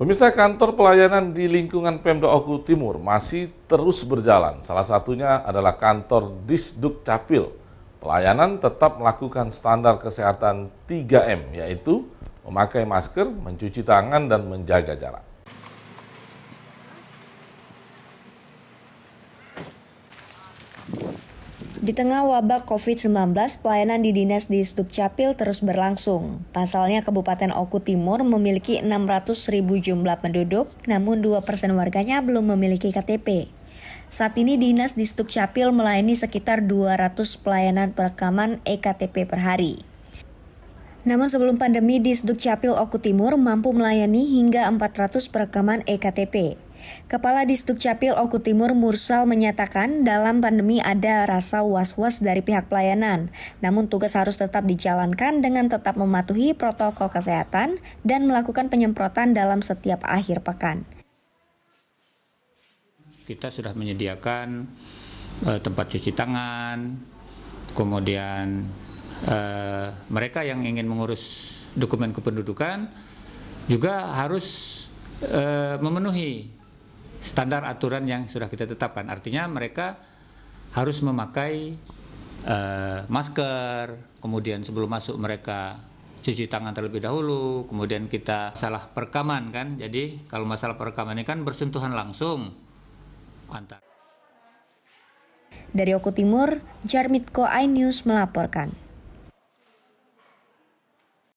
Pemirsa kantor pelayanan di lingkungan Pemda Oku Timur masih terus berjalan. Salah satunya adalah kantor Disduk Capil. Pelayanan tetap melakukan standar kesehatan 3M, yaitu memakai masker, mencuci tangan, dan menjaga jarak. Di tengah wabah COVID-19, pelayanan di dinas di capil terus berlangsung. Pasalnya, Kabupaten Oku Timur memiliki 600 ribu jumlah penduduk, namun 2 persen warganya belum memiliki KTP. Saat ini dinas di capil melayani sekitar 200 pelayanan perekaman EKTP per hari. Namun sebelum pandemi di capil Oku Timur mampu melayani hingga 400 perekaman EKTP. Kepala Capil Oku Timur Mursal menyatakan dalam pandemi ada rasa was-was dari pihak pelayanan. Namun tugas harus tetap dijalankan dengan tetap mematuhi protokol kesehatan dan melakukan penyemprotan dalam setiap akhir pekan. Kita sudah menyediakan eh, tempat cuci tangan, kemudian eh, mereka yang ingin mengurus dokumen kependudukan juga harus eh, memenuhi standar aturan yang sudah kita tetapkan. Artinya mereka harus memakai uh, masker, kemudian sebelum masuk mereka cuci tangan terlebih dahulu, kemudian kita salah perekaman kan. Jadi kalau masalah perekaman ini kan bersentuhan langsung antara. Dari Oku Timur, Jarmitko iNews melaporkan.